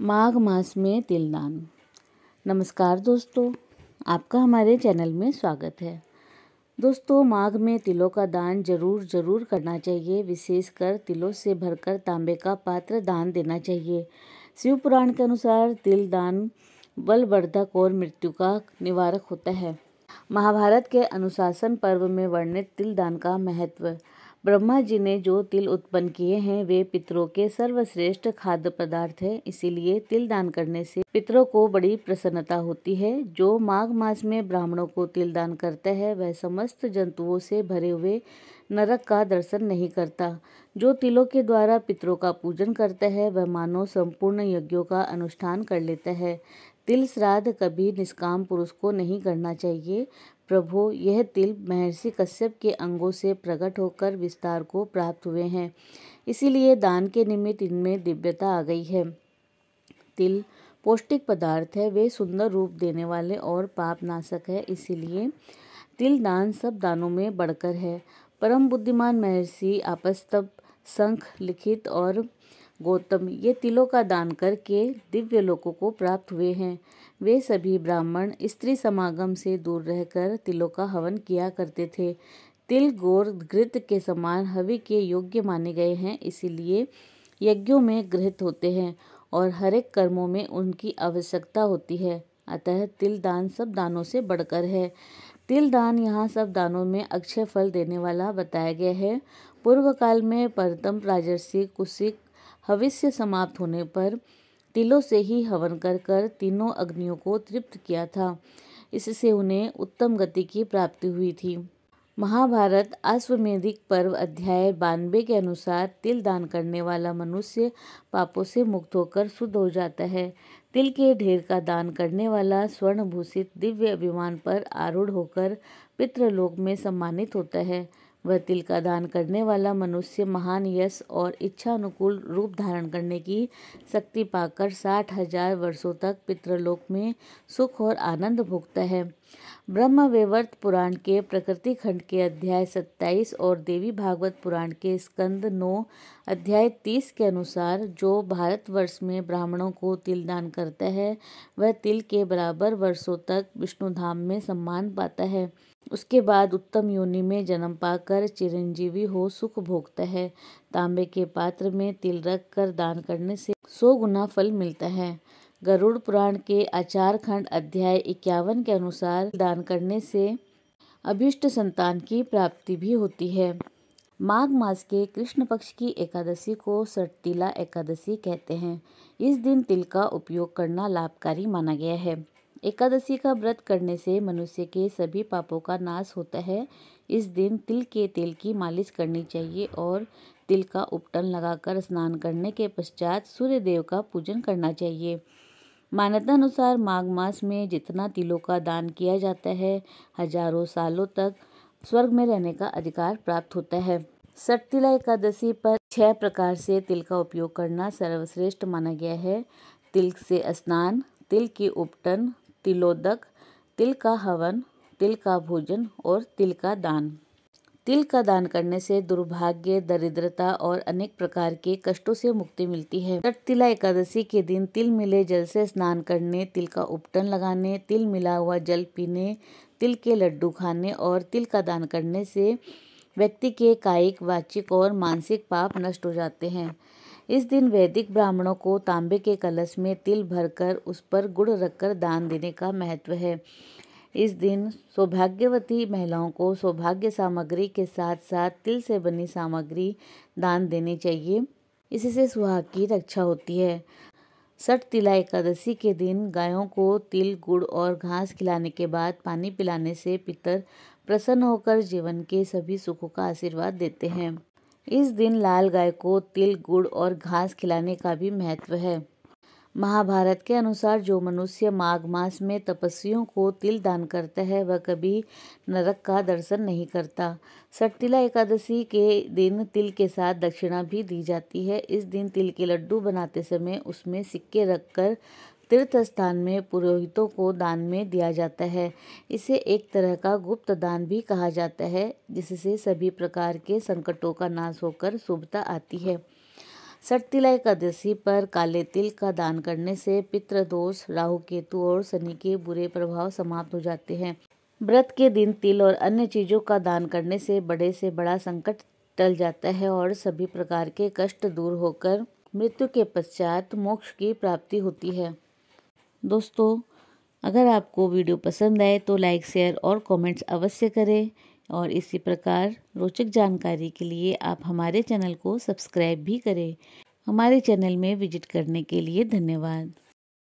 माघ मास में तिलदान नमस्कार दोस्तों आपका हमारे चैनल में स्वागत है दोस्तों माघ में तिलों का दान जरूर जरूर करना चाहिए विशेषकर तिलों से भरकर तांबे का पात्र दान देना चाहिए शिव पुराण के अनुसार तिल दान बलवर्धक और मृत्यु का निवारक होता है महाभारत के अनुशासन पर्व में वर्णित तिल दान का महत्व ब्रह्मा जी ने जो तिल उत्पन्न किए हैं वे पितरों के सर्वश्रेष्ठ खाद्य पदार्थ है इसीलिए तिल दान करने से पितरों को बड़ी प्रसन्नता होती है जो माघ मास में ब्राह्मणों को तिल दान करता है वह समस्त जंतुओं से भरे हुए नरक का दर्शन नहीं करता जो तिलों के द्वारा पितरों का पूजन करता है वह मानव संपूर्ण यज्ञों का अनुष्ठान कर लेता है तिल श्राद्ध कभी निष्काम पुरुष को नहीं करना चाहिए प्रभो यह तिल महर्षि कश्यप के अंगों से प्रकट होकर विस्तार को प्राप्त हुए हैं इसीलिए दान के निमित्त इनमें दिव्यता आ गई है तिल पौष्टिक पदार्थ है वे सुंदर रूप देने वाले और पाप नाशक है इसीलिए तिल दान सब दानों में बढ़कर है परम बुद्धिमान महर्षि आपस्तप संख लिखित और गौतम ये तिलों का दान करके दिव्य लोकों को प्राप्त हुए हैं वे सभी ब्राह्मण स्त्री समागम से दूर रहकर तिलों का हवन किया करते थे तिल गोर घृत के समान हवि के योग्य माने गए हैं इसीलिए यज्ञों में गृहित होते हैं और हर एक कर्मों में उनकी आवश्यकता होती है अतः तिल दान सब दानों से बढ़कर है तिल दान यहाँ सब दानों में अक्षय फल देने वाला बताया गया है पूर्व काल में परतम राजर्षि कुशिक हविष्य समाप्त होने पर तिलों से ही हवन कर कर तीनों अग्नियों को तृप्त किया था इससे उन्हें उत्तम गति की प्राप्ति हुई थी महाभारत अश्वमेधिक पर्व अध्याय बानवे के अनुसार तिल दान करने वाला मनुष्य पापों से मुक्त होकर शुद्ध हो जाता है तिल के ढेर का दान करने वाला स्वर्णभूषित दिव्य अभिमान पर आरूढ़ होकर पितृलोक में सम्मानित होता है वह तिल का दान करने वाला मनुष्य महान यश और इच्छा अनुकूल रूप धारण करने की शक्ति पाकर साठ हजार वर्षों तक पितृलोक में सुख और आनंद भोगता है ब्रह्मवेवर्त पुराण के प्रकृति खंड के अध्याय सत्ताईस और देवी भागवत पुराण के स्कंद नौ अध्याय तीस के अनुसार जो भारतवर्ष में ब्राह्मणों को तिल दान करता है वह तिल के बराबर वर्षों तक विष्णुधाम में सम्मान पाता है उसके बाद उत्तम योनि में जन्म पाकर कर चिरंजीवी हो सुख भोगता है तांबे के पात्र में तिल रख कर दान करने से सौ गुना फल मिलता है गरुड़ पुराण के आचार खंड अध्याय इक्यावन के अनुसार दान करने से अभिष्ट संतान की प्राप्ति भी होती है माघ मास के कृष्ण पक्ष की एकादशी को सटतीला एकादशी कहते हैं इस दिन तिल का उपयोग करना लाभकारी माना गया है एकादशी का व्रत करने से मनुष्य के सभी पापों का नाश होता है इस दिन तिल के तेल की मालिश करनी चाहिए और तिल का उपटन लगाकर स्नान करने के पश्चात सूर्य देव का पूजन करना चाहिए मान्यता अनुसार माघ मास में जितना तिलों का दान किया जाता है हजारों सालों तक स्वर्ग में रहने का अधिकार प्राप्त होता है सटतिला एकादशी पर छह प्रकार से तिल का उपयोग करना सर्वश्रेष्ठ माना गया है तिल से स्नान तिल के उपटन तिलोदक तिल का हवन तिल का भोजन और तिल का दान तिल का दान करने से दुर्भाग्य दरिद्रता और अनेक प्रकार के कष्टों से मुक्ति मिलती है तट तिला एकादशी के दिन तिल मिले जल से स्नान करने तिल का उपटन लगाने तिल मिला हुआ जल पीने तिल के लड्डू खाने और तिल का दान करने से व्यक्ति के कायिक वाचिक और मानसिक पाप नष्ट हो जाते हैं इस दिन वैदिक ब्राह्मणों को तांबे के कलश में तिल भरकर उस पर गुड़ रखकर दान देने का महत्व है इस दिन सौभाग्यवती महिलाओं को सौभाग्य सामग्री के साथ साथ तिल से बनी सामग्री दान देनी चाहिए इससे सुहाग की रक्षा होती है सट तिला एकादशी के दिन गायों को तिल गुड़ और घास खिलाने के बाद पानी पिलाने से पितर प्रसन्न होकर जीवन के सभी सुखों का आशीर्वाद देते हैं इस दिन लाल गाय को तिल गुड़ और घास खिलाने का भी महत्व है महाभारत के अनुसार जो मनुष्य माघ मास में तपस्वियों को तिल दान करता है वह कभी नरक का दर्शन नहीं करता सटतिला एकादशी के दिन तिल के साथ दक्षिणा भी दी जाती है इस दिन तिल के लड्डू बनाते समय उसमें सिक्के रखकर तीर्थ स्थान में पुरोहितों को दान में दिया जाता है इसे एक तरह का गुप्त दान भी कहा जाता है जिससे सभी प्रकार के संकटों का नाश होकर शुभता आती है सटतिला एकादशी पर काले तिल का दान करने से पितृदोष राहु केतु और शनि के बुरे प्रभाव समाप्त हो जाते हैं व्रत के दिन तिल और अन्य चीज़ों का दान करने से बड़े से बड़ा संकट टल जाता है और सभी प्रकार के कष्ट दूर होकर मृत्यु के पश्चात मोक्ष की प्राप्ति होती है दोस्तों अगर आपको वीडियो पसंद आए तो लाइक शेयर और कमेंट्स अवश्य करें और इसी प्रकार रोचक जानकारी के लिए आप हमारे चैनल को सब्सक्राइब भी करें हमारे चैनल में विजिट करने के लिए धन्यवाद